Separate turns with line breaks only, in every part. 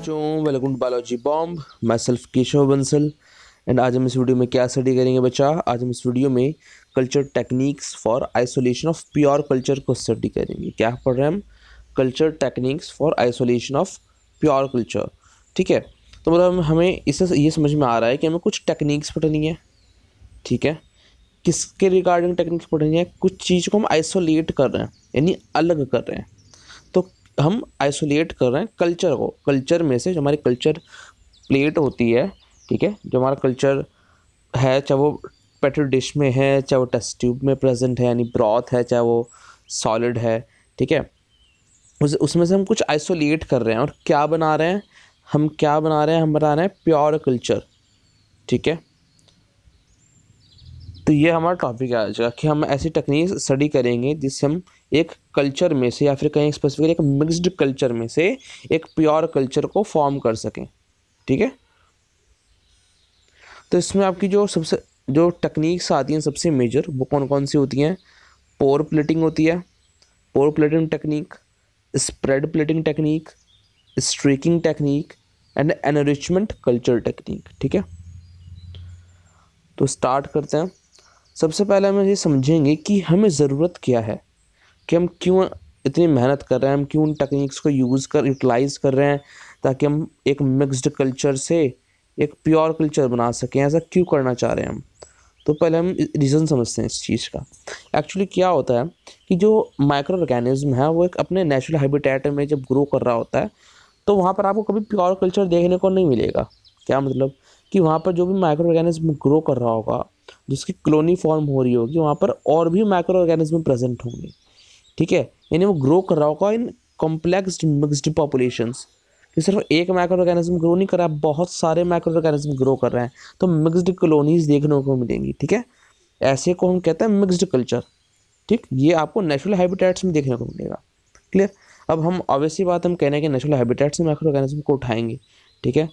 बच्चों welcome to biology bomb myself Keshav Bansal and आज हम इस वीडियो में क्या स्टडी करेंगे बच्चा आज हम इस वीडियो में culture techniques for isolation of pure culture को स्टडी करेंगे क्या पढ़ रहे हैं हम culture techniques for isolation of pure culture ठीक है तो मतलब हमें इससे ये समझ में आ रहा है कि हमें कुछ टेक्निक्स पढ़नी है ठीक है किसके रिगार्डिंग टेक्निक्स पढ़नी है कुछ चीज़ को हम आइसोलेट कर रहे हैं यानी अलग कर रहे हैं हम आइसोलेट कर रहे हैं कल्चर को कल्चर में से जो हमारी कल्चर प्लेट होती है ठीक है जो हमारा कल्चर है चाहे वो पेट्रो डिश में है चाहे वो टेस्ट ट्यूब में प्रेजेंट है यानी ब्रॉथ है चाहे वो सॉलिड है ठीक है उस उसमें से हम कुछ आइसोलेट कर रहे हैं और क्या बना रहे हैं हम क्या बना रहे हैं हम बना रहे हैं प्योर कल्चर ठीक है तो ये हमारा टॉपिक आ जाएगा कि हम ऐसी टेक्निक स्टडी करेंगे जिससे हम एक कल्चर में से या फिर कहीं स्पेसिफिकली एक मिक्सड कल्चर में से एक प्योर कल्चर को फॉर्म कर सकें ठीक है तो इसमें आपकी जो सबसे जो टेक्निक्स आती हैं सबसे मेजर वो कौन कौन सी होती हैं पोर प्लेटिंग होती है pour plating technique spread plating technique streaking technique and enrichment culture technique ठीक है तो स्टार्ट करते हैं सबसे पहले हम ये समझेंगे कि हमें ज़रूरत क्या है कि हम क्यों इतनी मेहनत कर रहे हैं हम क्यों उन टेक्निक्स को यूज़ कर यूटिलाइज़ कर रहे हैं ताकि हम एक मिक्सड कल्चर से एक प्योर कल्चर बना सकें ऐसा क्यों करना चाह रहे हैं हम तो पहले हम रीज़न समझते हैं इस चीज़ का एक्चुअली क्या होता है कि जो माइक्रो ऑर्गेनिज्म है वो एक अपने नेचुरल हैबिटेट में जब ग्रो कर रहा होता है तो वहाँ पर आपको कभी प्योर कल्चर देखने को नहीं मिलेगा क्या मतलब कि वहाँ पर जो भी माइक्रो ऑर्गेनिज्म ग्रो कर रहा होगा जिसकी क्लोनी फॉर्म हो रही होगी वहाँ पर और भी माइक्रो ऑर्गेनिज्म प्रेजेंट होंगे ठीक है यानी वो ग्रो कर रहा होगा इन कॉम्प्लेक्स मिक्सड पॉपुलेशंस कि सिर्फ एक माइक्रो ऑर्गेनिज्म ग्रो नहीं कर रहा है बहुत सारे माइक्रो ऑर्गेनिज्म ग्रो कर रहे हैं तो मिक्सड कॉलोनीज देखने को मिलेंगी ठीक है ऐसे को हम कहते हैं मिक्सड कल्चर ठीक ये आपको नेचुरल हैबिटेट्स में देखने को मिलेगा क्लियर अब हम ऑब्वियसली बात हम कहने के नेचुरल हैबिटेट्स में माइक्रो ऑर्गेनिज्म को उठाएंगे ठीक है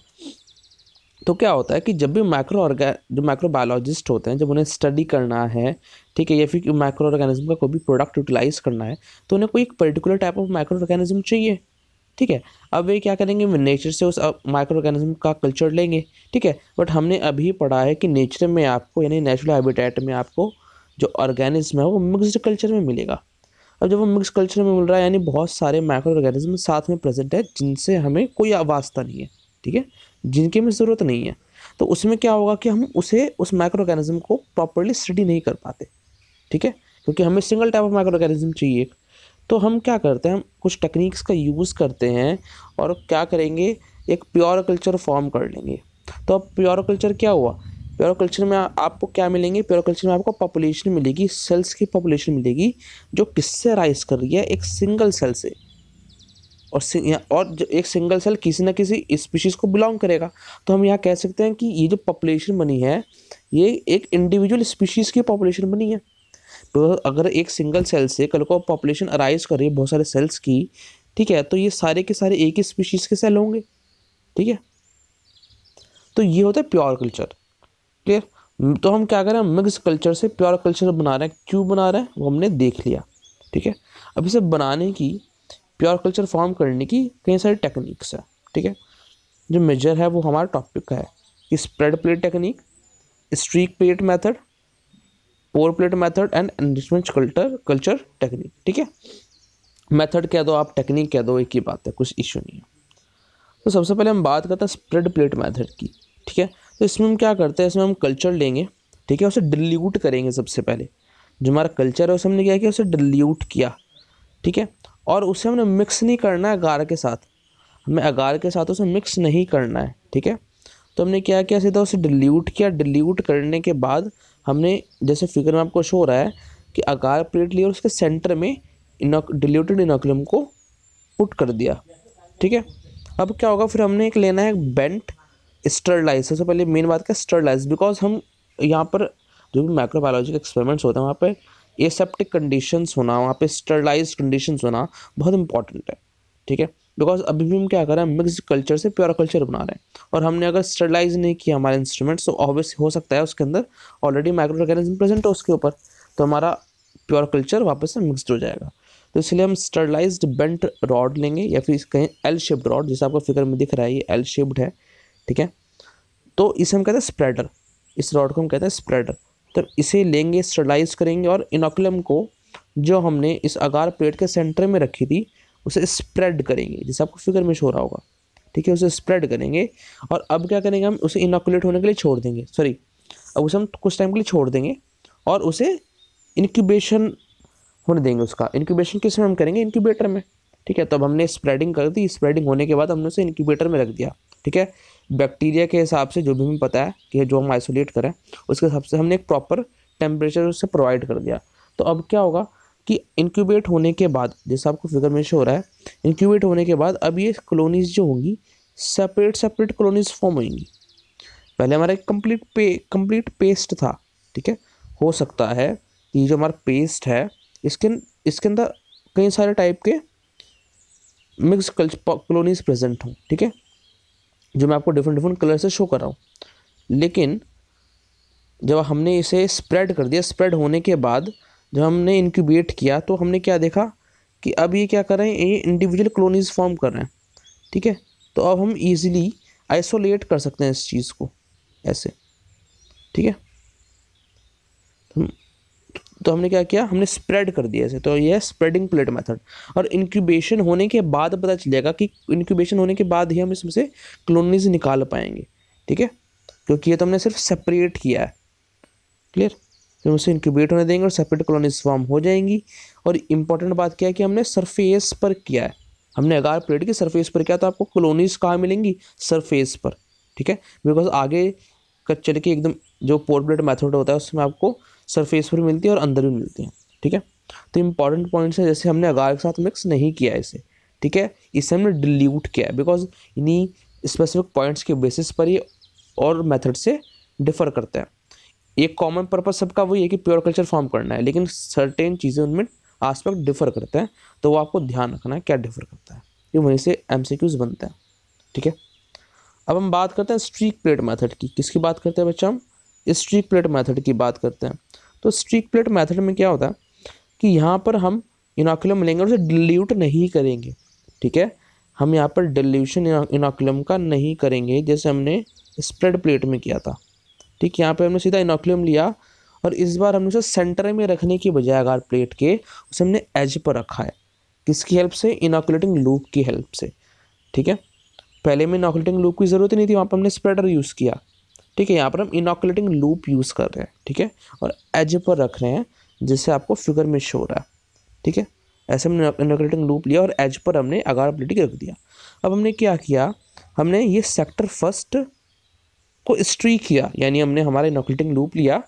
तो क्या होता है कि जब भी माइक्रो ऑर्गा जो माइक्रो बायोलॉजिस्ट होते हैं जब उन्हें स्टडी करना है ठीक है या फिर माइक्रो ऑर्गेनिज्म का कोई भी प्रोडक्ट यूटिलाइज करना है तो उन्हें कोई एक particular type of microorganism चाहिए ठीक है अब वे क्या करेंगे नेचर से उस माइक्रो ऑर्गेनिज्म का कल्चर लेंगे ठीक है बट हमने अभी पढ़ा है कि नेचर में आपको यानी नेचुरल हैबिटेट में आपको जो ऑर्गेनिज्म है वो मिक्सड कल्चर में मिलेगा अब जब वो मिक्स कल्चर में मिल रहा है यानी बहुत सारे माइक्रो ऑर्गेनिज्म साथ में प्रेजेंट है जिनसे हमें कोई वास्ता नहीं है ठीक है जिनकी हमें ज़रूरत नहीं है तो उसमें क्या होगा कि हम उसे उस माइक्रो ऑर्गेनिज्म को प्रॉपरली स्टडी नहीं कर पाते ठीक है क्योंकि हमें single type of microorganism चाहिए तो हम क्या करते हैं हम कुछ टेक्निक्स का यूज़ करते हैं और क्या करेंगे एक प्योर कल्चर फॉर्म कर लेंगे तो अब प्योर कल्चर क्या हुआ प्योर कल्चर में आपको क्या मिलेंगे प्योर कल्चर में आपको पॉपुलेशन मिलेगी सेल्स की पॉपुलेशन मिलेगी जो किससे राइज कर रही है एक सिंगल सेल से और और एक सिंगल सेल किसी ना किसी स्पीशीज़ को बिलोंग करेगा तो हम यहाँ कह सकते हैं कि ये जो पॉपुलेशन बनी है ये एक इंडिविजुअल स्पीशीज़ की पॉपुलेशन बनी है तो अगर एक सिंगल सेल से कल को पॉपुलेशन अराइज कर रही है बहुत सारे सेल्स की ठीक है तो ये सारे के सारे एक ही स्पीशीज़ के सेल होंगे ठीक है तो ये होता है प्योर कल्चर क्लियर तो हम क्या कर रहे हैं मिक्स कल्चर से प्योर कल्चर बना रहे हैं क्यों बना रहे हैं वो हमने देख लिया ठीक है अब इसे बनाने की प्योर कल्चर फॉर्म करने की कई सारी टेक्निक्स है ठीक है जो मेजर है वो हमारा टॉपिक का है spread plate technique streak plate method pour plate method and enrichment culture culture technique ठीक है मेथड कह दो आप टेक्निक कह दो एक ही बात है कुछ इश्यू नहीं है तो सबसे पहले हम बात करते हैं स्प्रेड प्लेट मेथड की ठीक है तो इसमें हम क्या करते हैं इसमें हम कल्चर लेंगे ठीक है उसे डिल्यूट करेंगे सबसे पहले जो हमारा कल्चर है उसे हमने क्या किया उसे डिल्यूट किया ठीक है और उसे हमने मिक्स नहीं करना है अगार के साथ हमें अगार के साथ उसे मिक्स नहीं करना है ठीक है तो हमने क्या किया सीधा उसे डिल्यूट किया डिल्यूट करने के बाद हमने जैसे फिगर में आपको शो हो रहा है कि अगार प्लेट लिया और उसके सेंटर में इनोक डिल्यूटेड इनोकुलम को पुट कर दिया ठीक है अब क्या होगा फिर हमने एक लेना है बेंट स्टरलाइज सबसे पहले मेन बात क्या स्टरलाइज बिकॉज हम यहाँ पर जो भी माइक्रोबायोलॉजी के एक्सपेरिमेंट्स होते हैं वहाँ पर एसेप्टिक कंडीशंस होना वहाँ पे स्टरलाइज कंडीशंस होना बहुत इंपॉर्टेंट है ठीक है बिकॉज अभी भी हम क्या कर रहे हैं मिक्स कल्चर से प्योर कल्चर बना रहे हैं और हमने अगर स्टरलाइज नहीं किया हमारे इंस्ट्रूमेंट्स तो ऑब्वियस हो सकता है उसके अंदर ऑलरेडी माइक्रो ऑर्गेनिज्म प्रेजेंट है उसके ऊपर तो हमारा प्योर कल्चर वापस से मिक्सड हो जाएगा तो इसलिए हम स्टरलाइज बेंट रॉड लेंगे या फिर कहीं एल शेप्ड रॉड जैसे आपको फिगर में दिख रहा है ये एल शेप्ड है ठीक है तो इसे हम कहते हैं स्प्रेडर इस रॉड को हम कहते हैं स्प्रेडर तो इसे लेंगे स्टरलाइज करेंगे और इनोकुलम को जो हमने इस अगार प्लेट के सेंटर में रखी थी उसे स्प्रेड करेंगे जैसे आपको फिगर में शो रहा होगा ठीक है उसे स्प्रेड करेंगे और अब क्या करेंगे हम उसे इनोकुलेट होने के लिए छोड़ देंगे सॉरी अब उसे हम कुछ टाइम के लिए छोड़ देंगे और उसे इनक्यूबेशन होने देंगे उसका इनक्यूबेशन किस में हम करेंगे इनक्यूबेटर में ठीक है तो अब हमने स्प्रेडिंग कर दी स्प्रेडिंग होने के बाद हमने उसे इनक्यूबेटर में रख दिया ठीक है बैक्टीरिया के हिसाब से जो भी हमें पता है कि जो हम आइसोलेट करें उसके हिसाब से हमने एक प्रॉपर टेम्परेचर उससे प्रोवाइड कर दिया तो अब क्या होगा कि इंक्यूबेट होने के बाद जैसे आपको फिगर में शो हो रहा है इनक्यूबेट होने के बाद अब ये कॉलोनीज़ जो होंगी सेपरेट सेपरेट कॉलोनीज़ फॉर्म होंगी पहले हमारा एक कम्प्लीट पे कम्प्लीट पेस्ट था ठीक है हो सकता है कि जो हमारा पेस्ट है इसके इसके अंदर कई सारे टाइप के मिक्स कॉलोनीज़ प्रेजेंट हों ठीक है जो मैं आपको डिफरेंट डिफरेंट कलर से शो कर रहा हूँ लेकिन जब हमने इसे स्प्रेड कर दिया स्प्रेड होने के बाद जब हमने इनक्यूबेट किया तो हमने क्या देखा कि अब ये क्या कर रहे हैं ये इंडिविजुअल क्लोनीज फॉर्म कर रहे हैं ठीक है तो अब हम ईजिली आइसोलेट कर सकते हैं इस चीज़ को ऐसे ठीक है तो हमने क्या किया हमने स्प्रेड कर दिया इसे तो ये स्प्रेडिंग प्लेट मेथड और इंक्यूबेशन होने के बाद पता चलेगा कि इंक्यूबेशन होने के बाद ही हम इसमें से क्लोनीज निकाल पाएंगे ठीक है क्योंकि ये तो हमने सिर्फ सेपरेट किया है क्लियर फिर तो उसे इंक्यूबेट होने देंगे और सेपरेट कॉलोनीज फॉर्म हो जाएंगी और इंपॉर्टेंट बात क्या है कि हमने सरफेस पर किया है हमने अगार प्लेट की सरफेस पर किया तो आपको कॉलोनीज कहाँ मिलेंगी सरफेस पर ठीक है बिकॉज आगे कच्चे के एकदम जो पोर्ट प्लेट मैथड होता है उसमें आपको सरफेस पर मिलती है और अंदर भी मिलती हैं ठीक है तो इंपॉर्टेंट पॉइंट्स हैं जैसे हमने अगार के साथ मिक्स नहीं किया है इसे ठीक है इसे हमने डिल्यूट किया है बिकॉज इन्हीं स्पेसिफिक पॉइंट्स के बेसिस पर ही और मेथड से डिफ़र करते हैं एक कॉमन पर्पज सबका वही है कि प्योर कल्चर फॉर्म करना है लेकिन सर्टेन चीज़ें उनमें आस्पेक्ट डिफ़र करते हैं तो वो आपको ध्यान रखना है क्या डिफ़र करता है ये वहीं से एम बनते हैं ठीक है अब हम बात करते हैं स्ट्रीक प्लेट मेथड की किसकी बात करते हैं बच्चा हम स्ट्रीक प्लेट मेथड की बात करते हैं तो स्ट्रीक प्लेट मेथड में क्या होता है कि यहाँ पर हम इनाकुलम लेंगे उसे डिल्यूट नहीं करेंगे ठीक है हम यहाँ पर डिल्यूशन इनाकुलम का नहीं करेंगे जैसे हमने स्प्रेड प्लेट में किया था ठीक यहाँ पर हमने सीधा इनाकुलम लिया और इस बार हमने उसे सेंटर में रखने की बजाय अगर प्लेट के उसे हमने एज पर रखा है किसकी हेल्प से इनाकुलेटिंग लूप की हेल्प से ठीक है पहले में इनाकुलेटिंग लूप की ज़रूरत ही नहीं थी वहाँ पर हमने स्प्रेडर यूज़ किया ठीक है यहाँ पर हम इनोकुलेटिंग लूप यूज़ कर रहे हैं ठीक है और एज पर रख रहे हैं जिससे आपको फिगर में शो हो रहा है ठीक है ऐसे हमने इनोकुलेटिंग लूप लिया और एज पर हमने प्लेटिंग रख दिया अब हमने क्या किया हमने ये सेक्टर फर्स्ट को स्ट्री किया यानी हमने हमारा इनोकुलेटिंग लूप लिया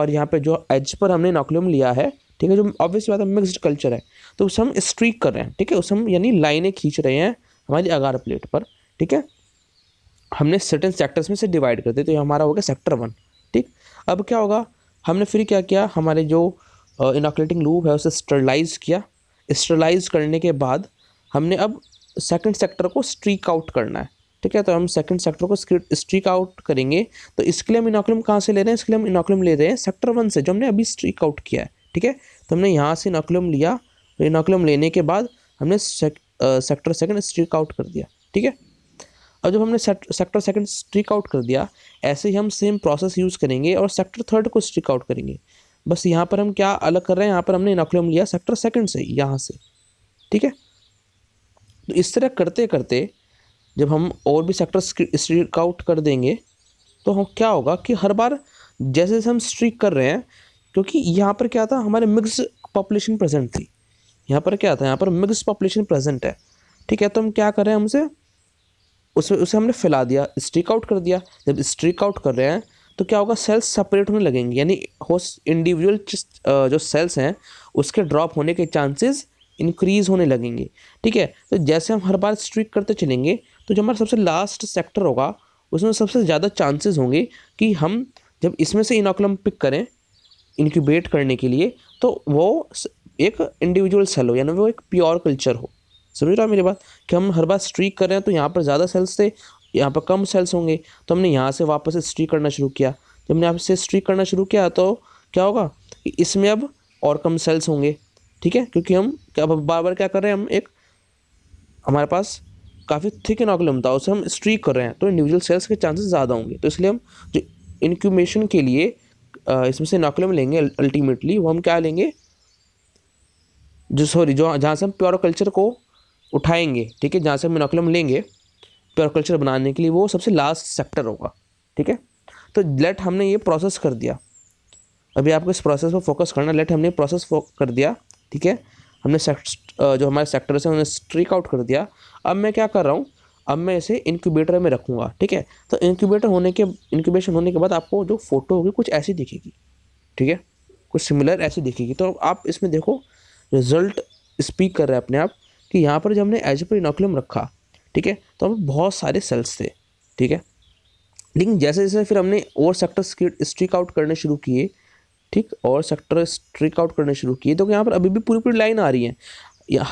और यहाँ पर जो एज पर हमने इनोकुलम लिया है ठीक है जो ऑब्वियस बात है मिक्सड कल्चर है तो उसे हम स्ट्रीक कर रहे हैं ठीक है उसे हम यानी लाइनें खींच रहे हैं हमारी अगार प्लेट पर ठीक है हमने सर्टेन सेक्टर्स में से डिवाइड कर दिया तो ये हमारा हो गया सेक्टर वन ठीक अब क्या होगा हमने फिर क्या किया हमारे जो इनोकुलेटिंग लूप है उसे स्टरलाइज किया स्टरलाइज करने के बाद हमने अब सेकंड सेक्टर को स्ट्रीक आउट करना है ठीक है तो हम सेकंड सेक्टर को स्ट्रीक आउट करेंगे तो इसके लिए हम इनोकुलम कहाँ से ले रहे हैं इसके लिए हम इनोकुलम ले रहे हैं सेक्टर वन से जो हमने अभी स्ट्रीक आउट किया है ठीक है तो हमने यहाँ से इनोकुलम लिया तो इनोकुलम लेने के बाद हमने सेक्टर सेकंड स्ट्रीक आउट कर दिया ठीक है और जब हमने सेक्टर सेकंड स्ट्रिक आउट कर दिया ऐसे ही हम सेम प्रोसेस यूज़ करेंगे और सेक्टर थर्ड को स्ट्रिक आउट करेंगे बस यहाँ पर हम क्या अलग कर रहे हैं यहाँ पर हमने इनोक्लम लिया सेक्टर सेकंड से यहाँ से ठीक है तो इस तरह करते करते जब हम और भी सेक्टर स्ट्रिक आउट कर देंगे तो हम क्या होगा कि हर बार जैसे जैसे हम स्ट्रिक कर रहे हैं क्योंकि यहाँ पर क्या था हमारे मिक्स पॉपुलेशन प्रेजेंट थी यहाँ पर क्या था यहाँ पर मिक्स पॉपुलेशन प्रेजेंट है ठीक है तो हम क्या कर रहे हैं हमसे उसमें उसे हमने फैला दिया स्ट्रिक आउट कर दिया जब स्ट्रिक आउट कर रहे हैं तो क्या होगा सेल्स सेपरेट होने लगेंगे यानी हो इंडिविजुअल जो सेल्स हैं उसके ड्रॉप होने के चांसेस इंक्रीज होने लगेंगे ठीक है तो जैसे हम हर बार स्ट्रिक करते चलेंगे तो जो हमारा सबसे लास्ट सेक्टर होगा उसमें सबसे ज़्यादा चांसेस होंगे कि हम जब इसमें से इनोकुलम पिक करें इनक्यूबेट करने के लिए तो वो एक इंडिविजुअल सेल हो यानी वो एक प्योर कल्चर हो समझ रहा मेरी बात कि हम हर बार स्ट्रीक कर रहे हैं तो यहाँ पर ज़्यादा सेल्स थे यहाँ पर कम सेल्स होंगे तो हमने यहाँ से वापस स्ट्रीक करना शुरू किया जब हमने आपसे स्ट्रीक करना शुरू किया तो क्या होगा इसमें अब और कम सेल्स होंगे ठीक है क्योंकि हम अब बार बार क्या कर रहे हैं हम एक हमारे पास काफ़ी थिक इनोकुलम था उसे हम स्ट्रीक कर रहे हैं तो इंडिविजुअल सेल्स के चांसेस ज़्यादा होंगे तो इसलिए हम जो इनक्यूमेशन के लिए इसमें से इनोकुलम लेंगे अल्टीमेटली वो हम क्या लेंगे जो सॉरी जो जहाँ से हम प्योर कल्चर को उठाएंगे ठीक है जहाँ से मोनोकुलम लेंगे प्योरकल्चर बनाने के लिए वो सबसे लास्ट सेक्टर होगा ठीक है तो लेट हमने ये प्रोसेस कर दिया अभी आपको इस प्रोसेस पर फोकस करना लेट हमने प्रोसेस कर दिया ठीक है हमने जो हमारे सेक्टर्स हैं उन्हें स्ट्रिक आउट कर दिया अब मैं क्या कर रहा हूँ अब मैं इसे इंक्यूबेटर में रखूँगा ठीक है तो इंक्यूबेटर होने के इंक्यूबेशन होने के बाद आपको जो फ़ोटो होगी कुछ ऐसी दिखेगी ठीक है कुछ सिमिलर ऐसी दिखेगी तो आप इसमें देखो रिजल्ट स्पीक कर रहे हैं अपने आप कि यहाँ पर जब हमने एज पर इनोकुलम रखा ठीक है तो हमें बहुत सारे सेल्स थे ठीक है लेकिन जैसे जैसे फिर हमने और सेक्टर स्ट्रिक आउट करने शुरू किए ठीक और सेक्टर स्ट्रिक आउट करने शुरू किए तो यहाँ पर अभी भी पूरी पूरी लाइन आ रही है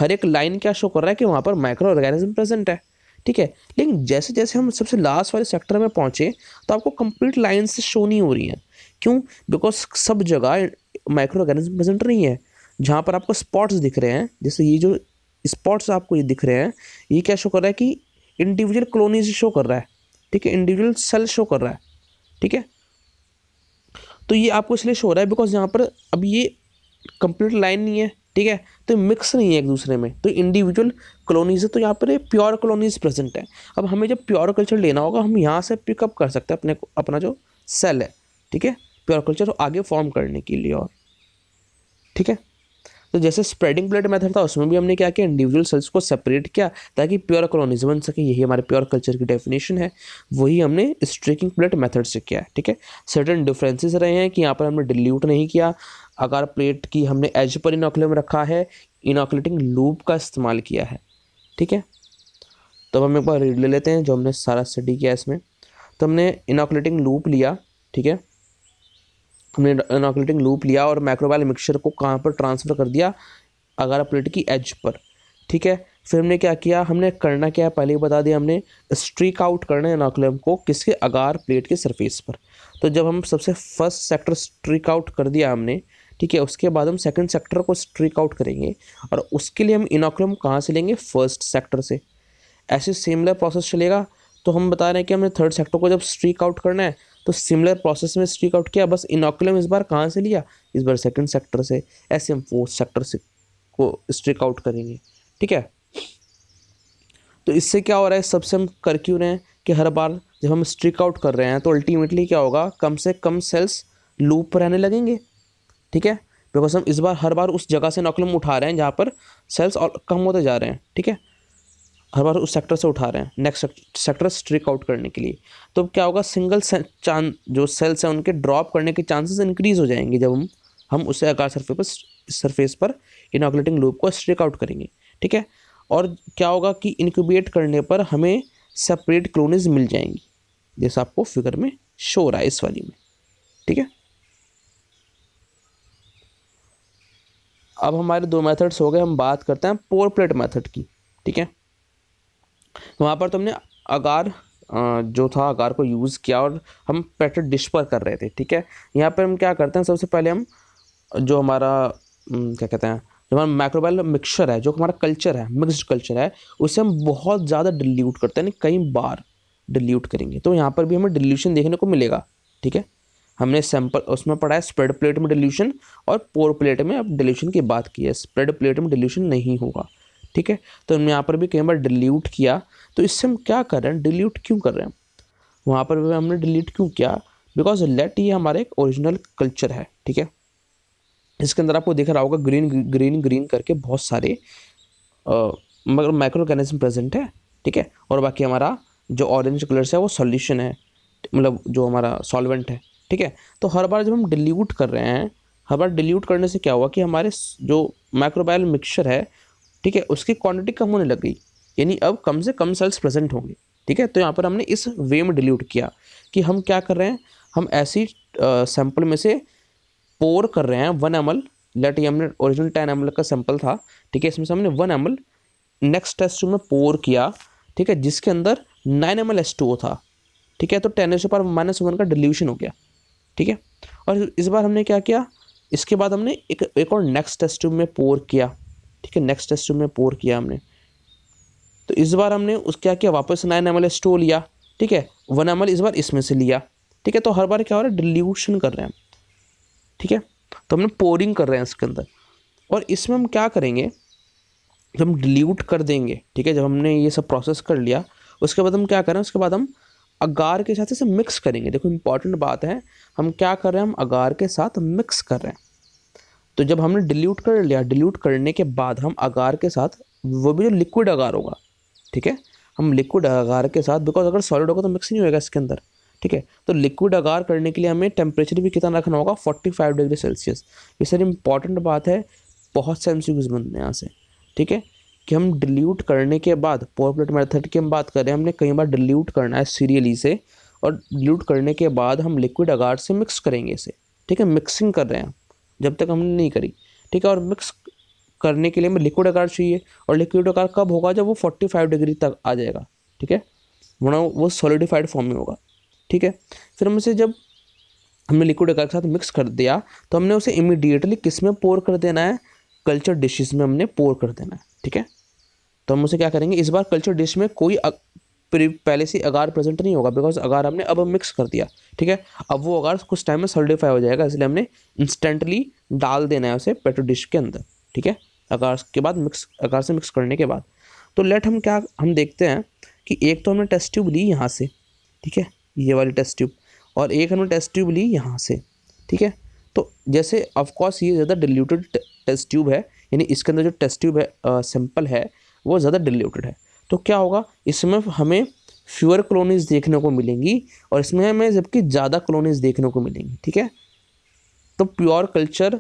हर एक लाइन क्या शो कर रहा है कि वहाँ पर माइक्रो ऑर्गेनिज्म प्रेजेंट है ठीक है लेकिन जैसे जैसे हम सबसे लास्ट वाले सेक्टर में पहुँचे तो आपको कंप्लीट लाइन से शो नहीं हो रही हैं क्यों बिकॉज सब जगह माइक्रो ऑर्गेनिज्म प्रेजेंट नहीं है जहाँ पर आपको स्पॉट्स दिख रहे हैं जैसे ये जो स्पॉट्स आपको ये दिख रहे हैं ये क्या शो कर रहा है कि इंडिविजुअल क्लोनीज शो कर रहा है ठीक है इंडिविजुअल सेल शो कर रहा है ठीक है तो ये आपको इसलिए शो हो रहा है बिकॉज यहाँ पर अब ये कंप्लीट लाइन नहीं है ठीक है तो मिक्स नहीं है एक दूसरे में तो इंडिविजुअल कॉलोनीज है तो यहाँ पर प्योर कॉलोनीज प्रेजेंट है अब हमें जब प्योर कल्चर लेना होगा हम यहाँ से पिकअप कर सकते हैं अपने अपना जो सेल है ठीक है प्योर कल्चर आगे फॉर्म करने के लिए और ठीक है तो जैसे स्प्रेडिंग प्लेट मेथड था उसमें भी हमने क्या किया इंडिविजुअल सेल्स को सेपरेट किया ताकि प्योर कॉलोनीज बन सके यही हमारे प्योर कल्चर की डेफिनेशन है वही हमने स्ट्रेकिंग प्लेट मेथड से किया ठीक है सर्टन डिफरेंसेस रहे हैं कि यहाँ पर हमने डिल्यूट नहीं किया अगर प्लेट की हमने एज पर इनोकुलम रखा है इनोकुलेटिंग लूप का इस्तेमाल किया है ठीक है तो हम एक बार रीड ले लेते हैं जो हमने सारा स्टडी किया इसमें तो हमने इनोकुलेटिंग लूप लिया ठीक है हमने इनाकुलेटिंग लूप लिया और माइक्रोबायल मिक्सचर को कहाँ पर ट्रांसफ़र कर दिया अगारा प्लेट की एज पर ठीक है फिर हमने क्या किया हमने करना क्या है पहले ही बता दिया हमने स्ट्रीक आउट करना है इनाकुलम को किसके अगार प्लेट के सरफेस पर तो जब हम सबसे फर्स्ट सेक्टर स्ट्रीक आउट कर दिया हमने ठीक है उसके बाद हम सेकंड सेक्टर को स्ट्रीक आउट करेंगे और उसके लिए हम इनाकुलम कहाँ से लेंगे फर्स्ट सेक्टर से ऐसे सिमिलर प्रोसेस चलेगा तो हम बता रहे हैं कि हमें थर्ड सेक्टर को जब स्ट्रीक आउट करना है तो सिमिलर प्रोसेस में स्ट्रीक आउट किया बस इनोकुलम इस बार कहाँ से लिया इस बार सेकंड सेक्टर से ऐसे हम फोर्थ सेक्टर से को स्ट्रिक आउट करेंगे ठीक है तो इससे क्या हो रहा है सबसे हम कर क्यों रहे हैं कि हर बार जब हम स्ट्रिक आउट कर रहे हैं तो अल्टीमेटली क्या होगा कम से कम सेल्स लूप पर रहने लगेंगे ठीक है बिकॉज हम इस बार हर बार उस जगह से नॉकलम उठा रहे हैं जहाँ पर सेल्स और कम होते जा रहे हैं ठीक है हर बार उस सेक्टर से उठा रहे हैं नेक्स्ट सेक्टर स्ट्रिक आउट करने के लिए तो क्या होगा सिंगल चांस जो सेल्स हैं उनके ड्रॉप करने के चांसेस इंक्रीज़ हो जाएंगे जब हम हम उसे आकार सरफे पर सरफेस पर इनाकुलेटिंग लूप को स्ट्रिक आउट करेंगे ठीक है और क्या होगा कि इनक्यूबेट करने पर हमें सेपरेट क्लोनिज मिल जाएंगी जैसा आपको फिगर में शो रहा है इस वाली में ठीक है अब हमारे दो मेथड्स हो गए हम बात करते हैं पोर प्लेट मेथड की ठीक है वहाँ पर तो हमने अगार जो था अगार को यूज़ किया और हम पैटर डिश पर कर रहे थे ठीक है यहाँ पर हम क्या करते हैं सबसे पहले हम जो हमारा क्या कहते हैं जो हमारा माइक्रोबाइल मिक्सचर है जो हमारा कल्चर है मिक्सड कल्चर है उसे हम बहुत ज़्यादा डिल्यूट करते हैं कई बार डिल्यूट करेंगे तो यहाँ पर भी हमें डिल्यूशन देखने को मिलेगा ठीक है हमने सैंपल उसमें पढ़ा है स्प्रेड प्लेट में डिल्यूशन और पोर प्लेट में अब डिल्यूशन की बात की है स्प्रेड प्लेट में डिल्यूशन नहीं होगा ठीक है तो हमने यहाँ पर भी कई बार डिलीट किया तो इससे हम क्या कर रहे हैं डिलीट क्यों कर रहे हैं वहाँ पर भी हमने डिलीट क्यों किया बिकॉज लेट ये हमारा एक ओरिजिनल कल्चर है ठीक है इसके अंदर आपको देख रहा होगा ग्रीन ग्रीन ग्रीन करके बहुत सारे मगर माइक्रो ऑर्गेनिज्म प्रेजेंट है ठीक है और बाकी हमारा जो ऑरेंज कलर से है वो सॉल्यूशन है मतलब जो हमारा सॉल्वेंट है ठीक है तो हर बार जब हम डिल्यूट कर रहे हैं हर बार डिल्यूट करने से क्या हुआ कि हमारे जो माइक्रोबायल मिक्सचर है ठीक है उसकी क्वांटिटी कम होने लग गई यानी अब कम से कम सेल्स प्रेजेंट होंगे ठीक है तो यहाँ पर हमने इस वे में डिल्यूट किया कि हम क्या कर रहे हैं हम ऐसी सैंपल में से पोर कर रहे हैं वन एम एल लेट ये हमने ओरिजिनल टेन एम का सैंपल था ठीक है इसमें से हमने वन एम नेक्स्ट टेस्ट में पोर किया ठीक है जिसके अंदर नाइन एम एल था ठीक है तो टेन एस पर माइनस वन का डिल्यूशन हो गया ठीक है और इस बार हमने क्या किया इसके बाद हमने एक एक और नेक्स्ट टेस्ट ट्यूब में पोर किया ठीक है नेक्स्ट टेस्ट में पोर किया हमने तो इस बार हमने उस क्या किया वापस नाइन एम एल लिया ठीक है वन एम एल इस बार इसमें से लिया ठीक है तो हर बार क्या हो रहा है डिल्यूशन कर रहे हैं ठीक है तो हमने पोरिंग कर रहे हैं इसके अंदर और इसमें हम क्या करेंगे जब हम डिल्यूट कर देंगे ठीक है जब हमने ये सब प्रोसेस कर लिया उसके बाद हम क्या करें उसके बाद हम अगार के साथ इसे मिक्स करेंगे देखो इंपॉर्टेंट बात है हम क्या कर रहे हैं हम अगार के साथ मिक्स कर रहे हैं तो जब हमने डिल्यूट कर लिया डिल्यूट करने के बाद हम अगार के साथ वो भी जो लिक्विड अगार होगा ठीक है हम लिक्विड अगार के साथ बिकॉज अगर सॉलिड होगा तो मिक्स नहीं होएगा इसके अंदर ठीक है तो लिक्विड अगार करने के लिए हमें टेम्परेचर भी कितना रखना होगा फोर्टी फाइव डिग्री सेल्सियस ये सर इंपॉर्टेंट बात है बहुत से एम बनते हैं यहाँ से ठीक है कि हम डिल्यूट करने के बाद पोरप्लेट मेथड की हम बात करें हमने कई बार डिल्यूट करना है सीरियली से और डिल्यूट करने के बाद हम लिक्विड अगार से मिक्स करेंगे इसे ठीक है मिक्सिंग कर रहे हैं जब तक हमने नहीं करी ठीक है और मिक्स करने के लिए हमें लिक्विड आकार चाहिए और लिक्विड आकार कब होगा जब वो फोर्टी फाइव डिग्री तक आ जाएगा ठीक है वरना वो सॉलिडिफाइड फॉर्म में होगा ठीक है फिर हम उसे जब हमने लिक्विड आकार के साथ मिक्स कर दिया तो हमने उसे इमिडिएटली किस में पोर कर देना है कल्चर डिशेज में हमने पोर कर देना है ठीक है तो हम उसे क्या करेंगे इस बार कल्चर डिश में कोई पहले से अगार प्रेजेंट नहीं होगा बिकॉज अगार हमने अब मिक्स कर दिया ठीक है अब वो अगार कुछ टाइम में सॉलिडिफाई हो जाएगा इसलिए हमने इंस्टेंटली डाल देना है उसे पेट्रो डिश के अंदर ठीक है अगार के बाद मिक्स अगार से मिक्स करने के बाद तो लेट हम क्या हम देखते हैं कि एक तो हमने टेस्ट ट्यूब ली यहाँ से ठीक है ये वाली टेस्ट ट्यूब और एक हमने टेस्ट ट्यूब ली यहाँ से ठीक है तो जैसे ऑफकोर्स ये ज़्यादा डिल्यूटेड टेस्ट ट्यूब है यानी इसके अंदर जो टेस्ट ट्यूब है सिंपल है वो ज़्यादा डिल्यूटेड है तो क्या होगा इसमें हमें फ्यूअर कॉलोनीज देखने को मिलेंगी और इसमें हमें जबकि ज़्यादा कॉलोनीज देखने को मिलेंगी ठीक है तो प्योर कल्चर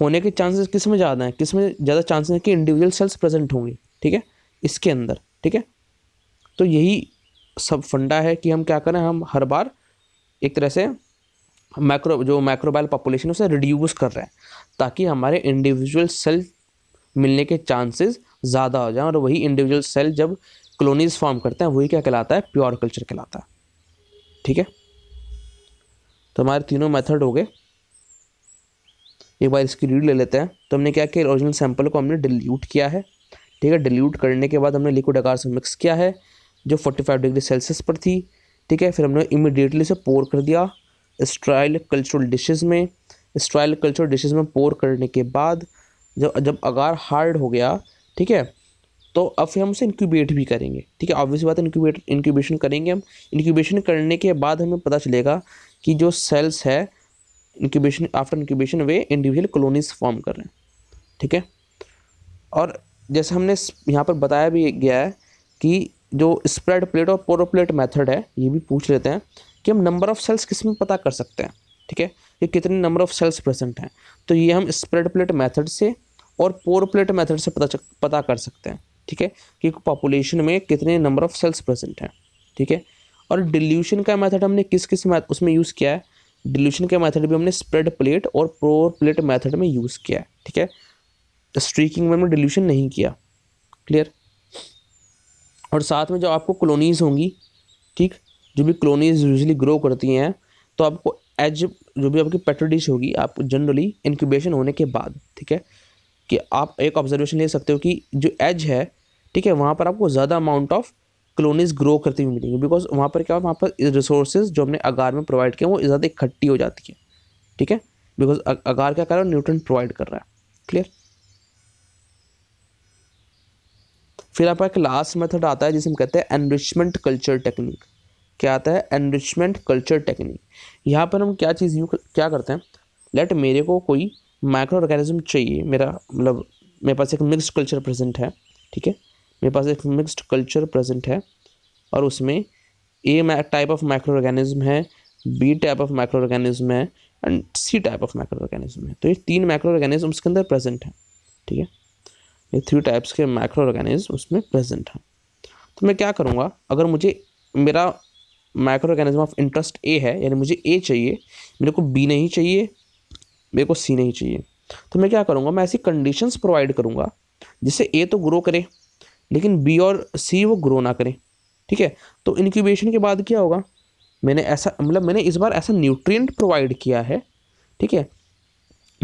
होने के चांसेस किस में ज़्यादा हैं किस में ज़्यादा चांसेस हैं कि इंडिविजुअल सेल्स प्रेजेंट होंगे ठीक है इसके अंदर ठीक है तो यही सब फंडा है कि हम क्या करें हम हर बार एक तरह से माइक्रो जो माइक्रोबायल पॉपुलेशन उसे रिड्यूस कर रहे हैं ताकि हमारे इंडिविजुअल सेल मिलने के चांसेस ज़्यादा हो जाएं और वही इंडिविजुअल सेल जब क्लोनीज फॉर्म करते हैं वही क्या कहलाता है प्योर कल्चर कहलाता है ठीक है तो हमारे तीनों मेथड हो गए एक बार इसकी रीड ले लेते हैं तो हमने क्या किया ओरिजिनल सैंपल को हमने डिल्यूट किया है ठीक है डिल्यूट करने के बाद हमने लिक्विड आकार से मिक्स किया है जो 45 डिग्री सेल्सियस पर थी ठीक है फिर हमने इमिडिएटली से पोर कर दिया स्ट्राइल कल्चरल डिशेज़ में स्ट्राइल कल्चरल डिशेज़ में पोर करने के बाद जब जब अगार हार्ड हो गया ठीक है तो अब फिर हम उसे इंक्यूबेट भी करेंगे ठीक है ऑब्वियस बात इंक्यूबेट इंक्यूबेशन करेंगे हम इंक्यूबेशन करने के बाद हमें पता चलेगा कि जो सेल्स है इंक्यूबेशन आफ्टर इंक्यूबेशन वे इंडिविजुअल कॉलोनीज फॉर्म कर रहे हैं ठीक है और जैसे हमने यहाँ पर बताया भी गया है कि जो स्प्रेड प्लेट और पोरोप्लेट मेथड है ये भी पूछ लेते हैं कि हम नंबर ऑफ़ सेल्स किस में पता कर सकते हैं ठीक है कि कितने नंबर ऑफ सेल्स प्रेजेंट हैं तो ये हम स्प्रेड प्लेट मेथड से और पोर प्लेट मेथड से पता पता कर सकते हैं ठीक है कि पॉपुलेशन में कितने नंबर ऑफ सेल्स प्रेजेंट हैं ठीक है और डिल्यूशन का मेथड हमने किस किस उसमें यूज़ किया है डिल्यूशन का मेथड भी हमने स्प्रेड प्लेट और पोर प्लेट मेथड में यूज़ किया है ठीक है स्ट्रीकिंग तो में हमने डिल्यूशन नहीं किया क्लियर और साथ में जो आपको क्लोनीज होंगी ठीक जो भी कॉलोनीज़ यूजली ग्रो करती हैं तो आपको एज जो भी आपकी पेट्रोडिश होगी आप जनरली इंक्यूबेशन होने के बाद ठीक है कि आप एक ऑब्जर्वेशन ले सकते हो कि जो एज है ठीक है वहाँ पर आपको ज़्यादा अमाउंट ऑफ कलोनीज ग्रो करती हुई मिलेंगी बिकॉज वहाँ पर क्या वहाँ पर रिसोर्सेज जो हमने अगार में प्रोवाइड किया वो ज़्यादा इकट्ठी हो जाती है ठीक है बिकॉज अगार क्या कर रहा है न्यूट्रन प्रोवाइड कर रहा है क्लियर फिर आपका एक लास्ट मेथड आता है जिसे हम कहते हैं एनरिचमेंट कल्चर टेक्निक क्या आता है एनरिचमेंट कल्चर टेक्निक यहाँ पर हम क्या चीज़ यू क्या करते हैं लेट मेरे को कोई माइक्रो ऑर्गेनिज्म चाहिए मेरा मतलब मेरे पास एक मिक्स्ड कल्चर प्रेजेंट है ठीक है मेरे पास एक मिक्स्ड कल्चर प्रेजेंट है और उसमें A type of microorganism है B type of microorganism है and C type of microorganism है तो ये तीन माइक्रो ऑर्गेनिज्म उसके अंदर प्रेजेंट है ठीक है ये थ्री टाइप्स के माइक्रो ऑर्गेनिज्म उसमें प्रेजेंट हैं तो मैं क्या करूँगा अगर मुझे मेरा microorganism of interest A है यानी मुझे ए चाहिए मेरे को बी नहीं चाहिए मेरे को सी नहीं चाहिए तो मैं क्या करूँगा मैं ऐसी कंडीशंस प्रोवाइड करूँगा जिससे ए तो ग्रो करे लेकिन बी और सी वो ग्रो ना करें ठीक है तो इनक्यूबेशन के बाद क्या होगा मैंने ऐसा मतलब मैंने इस बार ऐसा न्यूट्रिएंट प्रोवाइड किया है ठीक है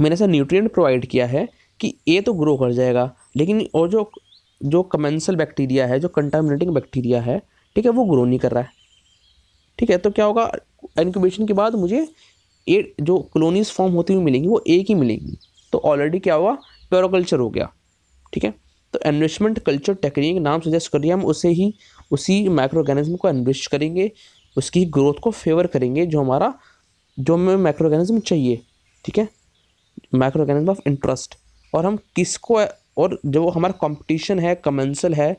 मैंने ऐसा न्यूट्रिएंट प्रोवाइड किया है कि ए तो ग्रो कर जाएगा लेकिन और जो जो कमेंसल बैक्टीरिया है जो कंटामिनेटिंग बैक्टीरिया है ठीक है वो ग्रो नहीं कर रहा है ठीक है तो क्या होगा इनक्यूबेशन के बाद मुझे ए जो कॉलोनीज फॉर्म होती हुई मिलेंगी वो एक ही मिलेंगी तो ऑलरेडी क्या हुआ प्योरोकल्चर हो गया ठीक है तो एनरिचमेंट कल्चर टेक्निक नाम सजेस्ट करिए हम उसे ही उसी माइक्रो ऑर्गेनिज्म को एनरिच करेंगे उसकी ग्रोथ को फेवर करेंगे जो हमारा जो हमें माइक्रो ऑर्गेनिज्म चाहिए ठीक है माइक्रो ऑर्गेनिज्म ऑफ इंटरेस्ट और हम किसको और जो हमारा कंपटीशन है कमेंसल है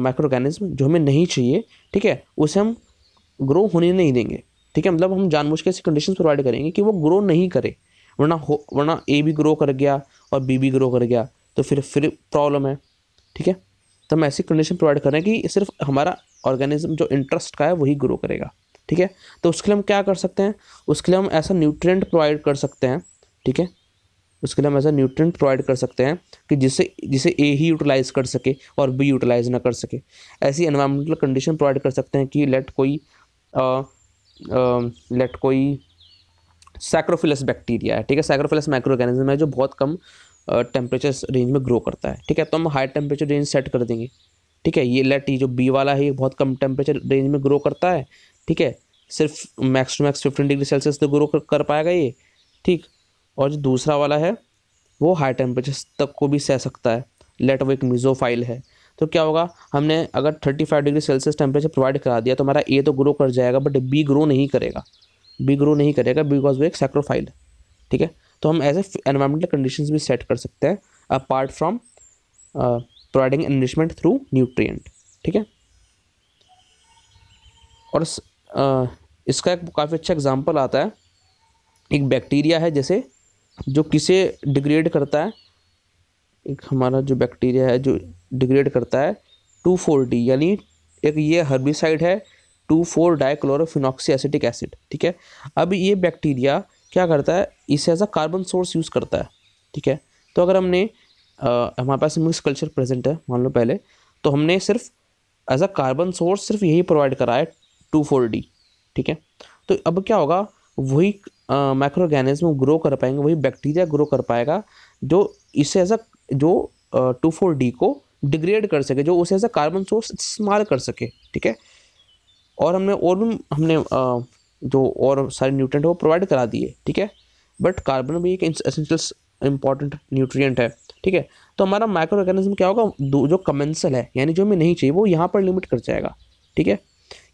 माइक्रो ऑर्गेनिज्म जो हमें नहीं चाहिए ठीक है उसे हम ग्रो होने नहीं देंगे ठीक है मतलब हम जानबूझ के ऐसी कंडीशन प्रोवाइड करेंगे कि वो ग्रो नहीं करे वरना हो वरना ए भी ग्रो कर गया और बी भी ग्रो कर गया तो फिर फिर प्रॉब्लम है ठीक है तो हम ऐसी कंडीशन प्रोवाइड करें कि सिर्फ हमारा ऑर्गेनिज्म जो इंटरेस्ट का है वही ग्रो करेगा ठीक है तो उसके लिए हम क्या कर सकते हैं उसके लिए हम ऐसा न्यूट्रिएंट प्रोवाइड कर सकते हैं ठीक है उसके लिए हम ऐसा न्यूट्रिएंट प्रोवाइड कर सकते हैं कि जिसे जिसे ए ही यूटिलाइज़ कर सके और बी यूटिलाइज़ ना कर सके ऐसी एनवायरमेंटल कंडीशन प्रोवाइड कर सकते हैं कि लेट कोई लेट कोई सैक्रोफिलस बैक्टीरिया है ठीक है सैक्रोफिलस माइक्रोगेनिज्म है जो बहुत कम टेम्परेचर रेंज में ग्रो करता है ठीक है तो हम हाई टेम्परेचर रेंज सेट कर देंगे ठीक है ये लेट ये जो बी वाला है ये बहुत कम टेम्परेचर रेंज में ग्रो करता है ठीक है सिर्फ max to max fifteen degree Celsius तक ग्रो कर पाएगा ये ठीक और जो दूसरा वाला है वो हाई टेम्परेचर तक को भी सह सकता है लेट वो एक मिजोफाइल है तो क्या होगा हमने अगर 35 डिग्री सेल्सियस टेम्परेचर प्रोवाइड करा दिया तो हमारा ए तो ग्रो कर जाएगा बट बी ग्रो नहीं करेगा बी ग्रो नहीं करेगा बिकॉज वो एक सेक्रोफाइल ठीक है तो हम एज एनवायरमेंटल कंडीशन भी सेट कर सकते हैं apart from providing enrichment through nutrient ठीक है और uh, इसका एक काफ़ी अच्छा एग्जाम्पल आता है एक बैक्टीरिया है जैसे जो किसे डिग्रेड करता है एक हमारा जो बैक्टीरिया है जो डिग्रेड करता है टू फोर डी यानी एक ये हर्बिसाइड है two four dichlorophenoxy acetic acid ठीक है अब ये बैक्टीरिया क्या करता है इसे as a carbon source use करता है ठीक है तो अगर हमने हमारे पास मिक्स कल्चर प्रेजेंट है मान लो पहले तो हमने सिर्फ एज अ कार्बन सोर्स सिर्फ यही प्रोवाइड करा है टू फोर डी ठीक है तो अब क्या होगा वही माइक्रो ग्रो कर पाएंगे वही बैक्टीरिया ग्रो कर पाएगा जो इसे एज अ जो टू फोर डी को डिग्रेड कर सके जो उसे एज अ कार्बन सोर्स इस्तेमाल कर सके ठीक है और हमने और भी हमने आ, जो और सारे न्यूट्रेंट है वो प्रोवाइड करा दिए ठीक है बट कार्बन भी एक एसेंशियल इंपॉर्टेंट न्यूट्रिएंट है ठीक है तो हमारा माइक्रो ऑर्गेनिज्म क्या होगा जो कमेंसल है यानी जो हमें नहीं चाहिए वो यहाँ पर लिमिट कर जाएगा ठीक है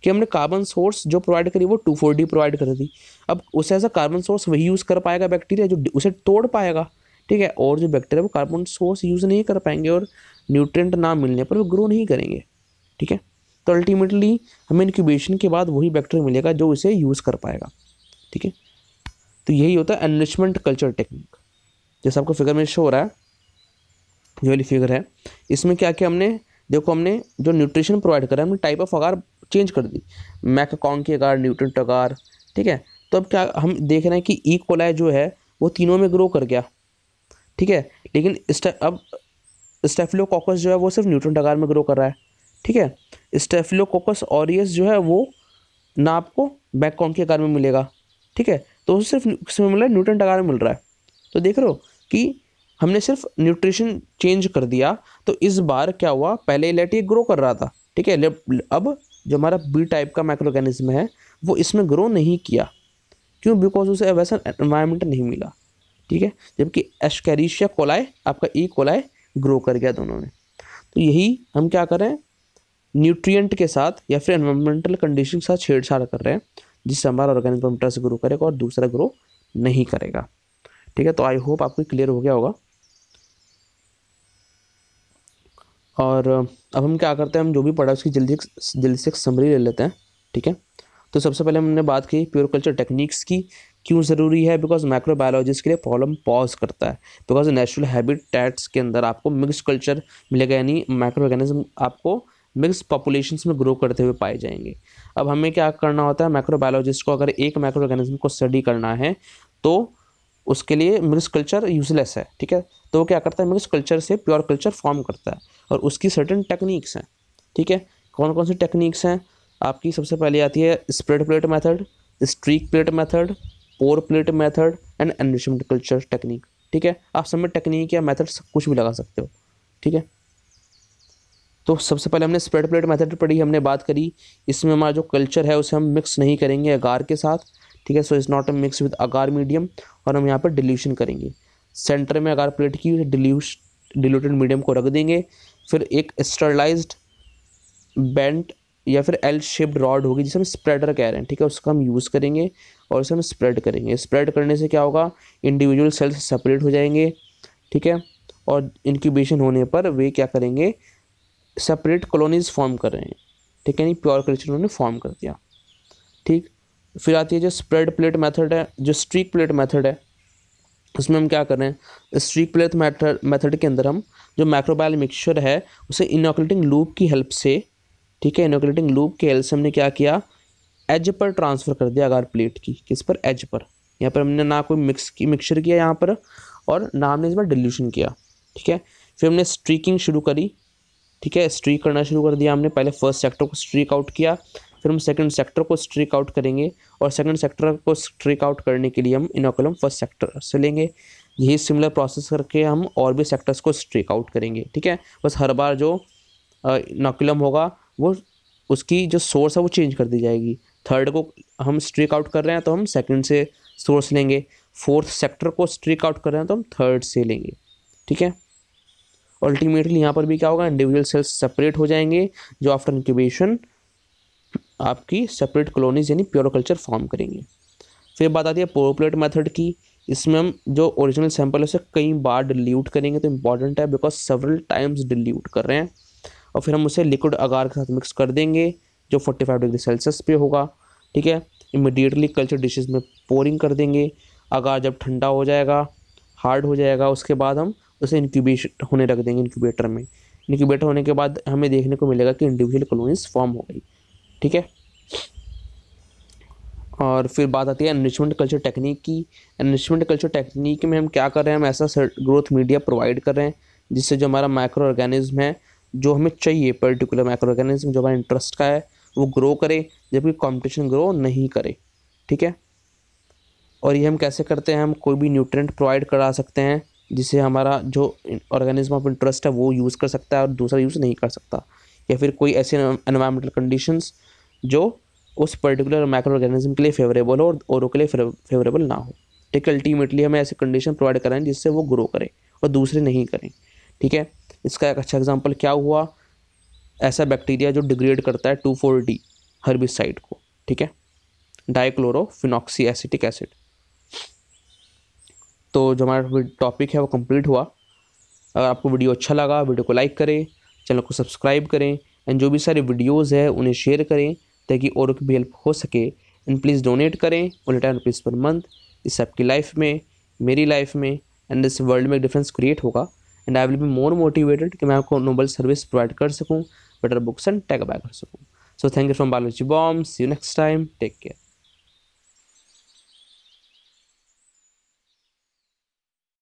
कि हमने कार्बन सोर्स जो प्रोवाइड करी वो टू फोर डी प्रोवाइड कर दी अब उसे ऐसा कार्बन सोर्स वही यूज़ कर पाएगा बैक्टीरिया जो उसे तोड़ पाएगा ठीक है और जो बैक्टीरिया वो कार्बन सोर्स यूज़ नहीं कर पाएंगे और न्यूट्रेंट ना मिलने पर वो ग्रो नहीं करेंगे ठीक है तो अल्टीमेटली हमें इनक्यूबेशन के बाद वही बैक्टीरिया मिलेगा जो इसे यूज़ कर पाएगा ठीक है तो यही होता है एनरिचमेंट कल्चर टेक्निक जैसे आपको फिगर में शो हो रहा है ये वाली फिगर है इसमें क्या क्या हमने देखो हमने जो न्यूट्रिशन प्रोवाइड करा हमने टाइप ऑफ अगार चेंज कर दी मैकॉन्ग की अगार न्यूट्रेंट अगार ठीक है तो अब क्या हम देख रहे हैं कि ई कोलाय जो है वो तीनों में ग्रो कर गया ठीक है लेकिन इस अब स्टेफिलोकोकस जो है वो सिर्फ न्यूट्रॉन डगार में ग्रो कर रहा है ठीक है स्टेफिलोकोकस ऑरियस जो है वो ना आपको बैककॉन के आकार में मिलेगा ठीक है तो सिर्फ किसमें मिल रहा है न्यूट्रन डगार में मिल रहा है तो देख रहे हो कि हमने सिर्फ न्यूट्रिशन चेंज कर दिया तो इस बार क्या हुआ पहले इलेट ये ग्रो कर रहा था ठीक है अब जो हमारा बी टाइप का माइक्रोगेनिज्म है वो इसमें ग्रो नहीं किया क्यों बिकॉज उसे वैसा एनवायरमेंट नहीं मिला ठीक है जबकि एशकैरिशिया कोलाय आपका ई e कोलाई ग्रो कर गया दोनों में तो यही हम क्या करें न्यूट्रिएंट के साथ या फिर एनवायरमेंटल कंडीशन के साथ छेड़छाड़ कर रहे हैं जिससे हमारा ऑर्गेनिक परमिटर से ग्रो करेगा और दूसरा ग्रो नहीं करेगा ठीक है तो आई होप आपको क्लियर हो गया होगा और अब हम क्या करते हैं हम जो भी पढ़ा उसकी जल्दी जल्दी से समरी ले लेते हैं ठीक है तो सबसे पहले हमने बात की प्योर कल्चर टेक्निक्स की क्यों ज़रूरी है बिकॉज माइक्रोबायोलॉजिस्ट के लिए प्रॉब्लम पॉज करता है बिकॉज नेचुरल हैबिटेट्स के अंदर आपको मिक्स कल्चर मिलेगा यानी माइक्रो ऑर्गेनिज्म आपको मिक्स पॉपुलेशन में ग्रो करते हुए पाए जाएंगे अब हमें क्या करना होता है माइक्रोबायोलॉजिस्ट को अगर एक माइक्रो ऑर्गेनिज्म को स्टडी करना है तो उसके लिए मिक्स कल्चर यूजलेस है ठीक है तो वो क्या करता है मिक्स कल्चर से प्योर कल्चर फॉर्म करता है और उसकी सर्टन टेक्निक्स हैं ठीक है कौन कौन सी टेक्निक्स हैं आपकी सबसे पहले आती है spread plate method streak plate method pour plate method and enrichment culture technique ठीक है आप सब में टेक्निक या मेथड कुछ भी लगा सकते हो ठीक है तो सबसे पहले हमने स्प्रेड प्लेट मेथड पढ़ी हमने बात करी इसमें हमारा जो कल्चर है उसे हम मिक्स नहीं करेंगे अगार के साथ ठीक है so is not a mix with agar medium और हम यहाँ पर डिल्यूशन करेंगे सेंटर में अगार प्लेट की डिल्यूश डिल्यूटेड मीडियम को रख देंगे फिर एक स्टरलाइज्ड बेंट या फिर एल शेप्ड रॉड होगी जिसे हम स्प्रेडर कह रहे हैं ठीक है उसका हम यूज़ करेंगे और उसे हम स्प्रेड करेंगे स्प्रेड करने से क्या होगा इंडिविजुअल सेल्स सेपरेट हो जाएंगे ठीक है और इनक्यूबेशन होने पर वे क्या करेंगे सेपरेट कॉलोनीज फॉर्म कर रहे हैं ठीक है यानी प्योर कल्चर उन्होंने फॉर्म कर दिया ठीक फिर आती है जो स्प्रेड प्लेट मेथड है जो स्ट्रीक प्लेट मेथड है उसमें हम क्या कर रहे हैं स्ट्रीक प्लेट मेथड मेथड के अंदर हम जो माइक्रोबायल मिक्सचर है उसे इनोकुलेटिंग लूप की हेल्प से ठीक है इनोकुलेटिंग लूप के एल्स हमने क्या किया एज पर ट्रांसफ़र कर दिया अगार प्लेट की किस पर एज पर यहाँ पर हमने ना कोई मिक्स की मिक्सचर किया यहाँ पर और ना हमने इसमें डिल्यूशन किया ठीक है फिर हमने स्ट्रीकिंग शुरू करी ठीक है स्ट्रीक करना शुरू कर दिया हमने पहले फर्स्ट सेक्टर को स्ट्रीक आउट किया फिर हम सेकंड सेक्टर को स्ट्रीक आउट करेंगे और सेकंड सेक्टर को स्ट्रीक आउट करने के लिए हम इनोकुलम फर्स्ट सेक्टर से लेंगे यही सिमिलर प्रोसेस करके हम और भी सेक्टर्स को स्ट्रीक आउट करेंगे ठीक है बस हर बार जो इनोकुलम होगा वो उसकी जो सोर्स है वो चेंज कर दी जाएगी थर्ड को हम स्ट्रिक आउट कर रहे हैं तो हम सेकंड से सोर्स लेंगे फोर्थ सेक्टर को स्ट्रिक आउट कर रहे हैं तो हम थर्ड से लेंगे ठीक है अल्टीमेटली यहाँ पर भी क्या होगा इंडिविजुअल सेल्स सेपरेट हो जाएंगे जो आफ्टर इंक्यूबेशन आपकी सेपरेट कॉलोनीज यानी प्योरोकल्चर कल्चर फॉर्म करेंगे फिर बात आती है पोरोप्लेट मेथड की इसमें हम जो ओरिजिनल सैंपल है उसे कई बार डिल्यूट करेंगे तो इंपॉर्टेंट है बिकॉज सेवरल टाइम्स डिल्यूट कर रहे हैं और फिर हम उसे लिक्विड अगार के साथ मिक्स कर देंगे जो 45 डिग्री सेल्सियस पे होगा ठीक है इमिडिएटली कल्चर डिशेस में पोरिंग कर देंगे अगार जब ठंडा हो जाएगा हार्ड हो जाएगा उसके बाद हम उसे इनक्यूबेश होने रख देंगे इंक्यूबेटर में इंक्यूबेटर होने के बाद हमें देखने को मिलेगा कि इंडिविजुअल कॉलोनीज फॉर्म हो गई ठीक है और फिर बात आती है एनरिचमेंट कल्चर टेक्निक की एनरिचमेंट कल्चर टेक्निक में हम क्या कर रहे हैं हम ऐसा ग्रोथ मीडिया प्रोवाइड कर रहे हैं जिससे जो हमारा माइक्रो ऑर्गेनिज्म है जो हमें चाहिए पर्टिकुलर माइक्रो ऑर्गेनिज्म जो हमारे इंटरेस्ट का है वो ग्रो करे जबकि कंपटीशन ग्रो नहीं करे ठीक है और ये हम कैसे करते हैं हम कोई भी न्यूट्रेंट प्रोवाइड करा सकते हैं जिसे हमारा जो ऑर्गेनिज्म ऑफ इंटरेस्ट है वो यूज़ कर सकता है और दूसरा यूज़ नहीं कर सकता या फिर कोई ऐसे एनवायरमेंटल कंडीशंस जो उस पर्टिकुलर माइक्रो ऑर्गेनिज्म के लिए फेवरेबल हो और औरों के लिए फेवरेबल ना हो ठीक है अल्टीमेटली हमें ऐसे कंडीशन प्रोवाइड कराएं जिससे वो ग्रो करें और दूसरे नहीं करें ठीक है इसका एक अच्छा एग्जाम्पल क्या हुआ ऐसा बैक्टीरिया जो डिग्रेड करता है टू फोर डी हर्बिसाइड को ठीक है डाइक्लोरोफिनॉक्सी एसिटिक एसिड तो जो हमारा टॉपिक है वो कंप्लीट हुआ अगर आपको वीडियो अच्छा लगा वीडियो को लाइक करें चैनल को सब्सक्राइब करें एंड जो भी सारे वीडियोज़ है उन्हें शेयर करें ताकि और की भी हेल्प हो सके एंड प्लीज़ डोनेट करें one ten rupees per month इससे आपकी लाइफ में मेरी लाइफ में एंड इस वर्ल्ड में डिफरेंस क्रिएट होगा and I will be more motivated कि मैं आपको नोबल सर्विस प्रोवाइड कर सकूँ better books and tag buy कर सकूँ so thank you from biology बॉम्स you next time take care